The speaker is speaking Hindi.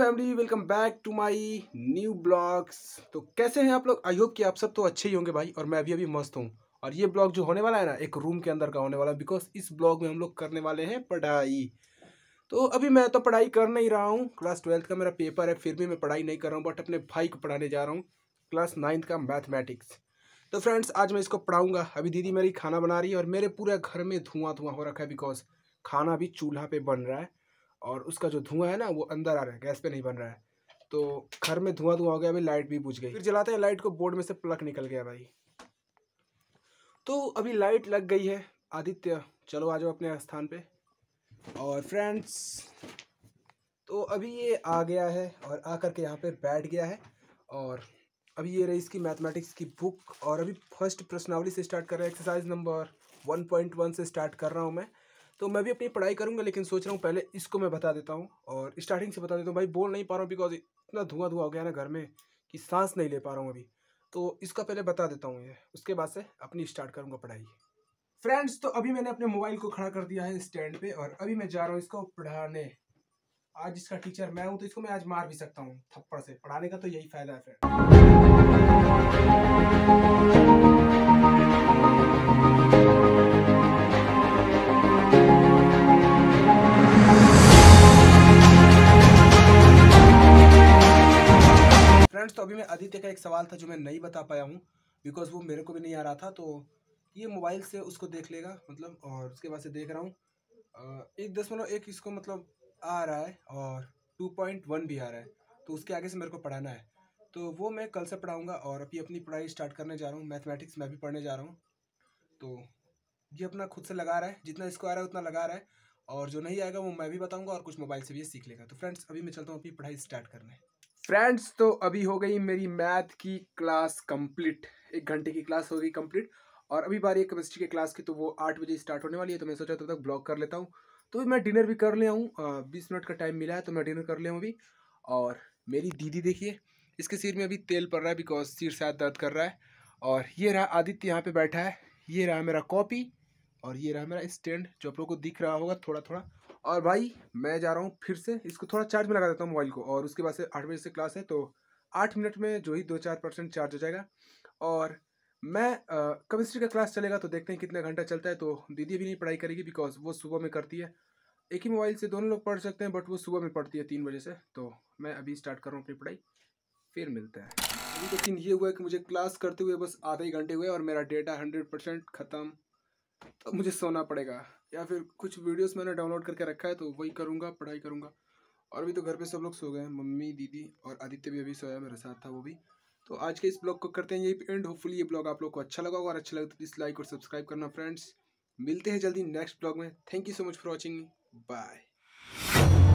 hello family welcome back to my new blogs तो कैसे हैं आप लोग आई होप कि आप सब तो अच्छे ही होंगे भाई और मैं अभी अभी मस्त हूँ और ये ब्लॉग जो होने वाला है ना एक रूम के अंदर का होने वाला है बिकॉज इस ब्लॉग में हम लोग करने वाले हैं पढ़ाई तो अभी मैं तो पढ़ाई कर नहीं रहा हूँ क्लास ट्वेल्थ का मेरा पेपर है फिर भी मैं पढ़ाई नहीं कर रहा हूँ बट अपने भाई को पढ़ाने जा रहा हूँ क्लास नाइन्थ का मैथमेटिक्स तो फ्रेंड्स आज मैं इसको पढ़ाऊँगा अभी दीदी मेरी खाना बना रही है और मेरे पूरे घर में धुआं धुआं हो रखा है बिकॉज खाना भी चूल्हा पर बन रहा है और उसका जो धुआं है ना वो अंदर आ रहा है गैस पे नहीं बन रहा है तो घर में धुआं धुआं हो गया अभी लाइट भी बुझ गई फिर जलाते हैं लाइट को बोर्ड में से प्लग निकल गया भाई तो अभी लाइट लग गई है आदित्य चलो आ जाओ अपने स्थान पे और फ्रेंड्स तो अभी ये आ गया है और आकर के यहाँ पे बैठ गया है और अभी ये रही इसकी मैथमेटिक्स की बुक और अभी फर्स्ट प्रश्नावली से स्टार्ट कर रहा है एक्सरसाइज नंबर वन से स्टार्ट कर रहा हूँ मैं तो मैं भी अपनी पढ़ाई करूँगा लेकिन सोच रहा हूँ पहले इसको मैं बता देता हूँ और स्टार्टिंग से बता देता हूँ भाई बोल नहीं पा रहा हूँ बिकॉज इतना धुआं धुआं हो गया ना घर में कि सांस नहीं ले पा रहा हूँ अभी तो इसका पहले बता देता हूँ ये उसके बाद से अपनी स्टार्ट करूँगा पढ़ाई फ्रेंड्स तो अभी मैंने अपने मोबाइल को खड़ा कर दिया है स्टैंड पे और अभी मैं जा रहा हूँ इसको पढ़ाने आज इसका टीचर मैं हूँ तो इसको मैं आज मार भी सकता हूँ थप्पड़ से पढ़ाने का तो यही फायदा है फ्रेंड अभी मैं आदित्य का एक सवाल था जो मैं नहीं बता पाया हूँ बिकॉज वो मेरे को भी नहीं आ रहा था तो ये मोबाइल से उसको देख लेगा मतलब और उसके बाद से देख रहा हूँ एक दशमलव एक इसको मतलब आ रहा है और टू पॉइंट वन भी आ रहा है तो उसके आगे से मेरे को पढ़ाना है तो वो मैं कल से पढ़ाऊँगा और अभी अपनी पढ़ाई स्टार्ट करने जा रहा हूँ मैथमेटिक्स मैं भी पढ़ने जा रहा हूँ तो ये अपना खुद से लगा रहा है जितना इसको आ रहा है उतना लगा रहा है और जो नहीं आएगा वो मैं भी बताऊँगा और कुछ मोबाइल से भी सीख लेगा तो फ्रेंड्स अभी मैं चलता हूँ अपनी पढ़ाई स्टार्ट करने फ्रेंड्स तो अभी हो गई मेरी मैथ की क्लास कंप्लीट एक घंटे की क्लास हो गई कंप्लीट और अभी बारी है केमिस्ट्री के क्लास की तो वो आठ बजे स्टार्ट होने वाली है तो मैं सोचा तब तो तक ब्लॉग कर लेता हूँ तो मैं डिनर भी कर ले आऊँ बीस मिनट का टाइम मिला है तो मैं डिनर कर ले हूँ अभी और मेरी दीदी देखिए इसके सिर में अभी तेल पड़ रहा है बिकॉज सिर शायद दर्द कर रहा है और ये रहा आदित्य यहाँ पर बैठा है ये रहा मेरा कॉपी और ये रहा मेरा स्टैंड जो आप लोग को दिख रहा होगा थोड़ा थोड़ा और भाई मैं जा रहा हूँ फिर से इसको थोड़ा चार्ज में लगा देता हूँ मोबाइल को और उसके बाद से आठ बजे से क्लास है तो आठ मिनट में जो ही दो चार परसेंट चार्ज हो जाएगा और मैं केमिस्ट्री का क्लास चलेगा तो देखते हैं कितना घंटा चलता है तो दीदी भी नहीं पढ़ाई करेगी बिकॉज वो सुबह में करती है एक ही मोबाइल से दोनों लोग पढ़ सकते हैं बट वो सुबह में पढ़ती है तीन बजे से तो मैं अभी स्टार्ट कर रहा हूँ अपनी पढ़ाई फिर मिलते हैं अभी तो ये हुआ है कि मुझे क्लास करते हुए बस आधे ही घंटे हुए और मेरा डेटा हंड्रेड परसेंट ख़त्म तो मुझे सोना पड़ेगा या फिर कुछ वीडियोस मैंने डाउनलोड करके रखा है तो वही करूँगा पढ़ाई करूँगा और अभी तो घर पे सब लोग सो गए हैं मम्मी दीदी और आदित्य भी अभी सोया मेरे साथ था वो भी तो आज के इस ब्लॉग को करते हैं यही एंड होपफुली ये ब्लॉग आप लोग को अच्छा लगा होगा और अच्छा लगता तो प्लीज़ लाइक और सब्सक्राइब करना फ्रेंड्स मिलते हैं जल्दी नेक्स्ट ब्लॉग में thank you so much for watching bye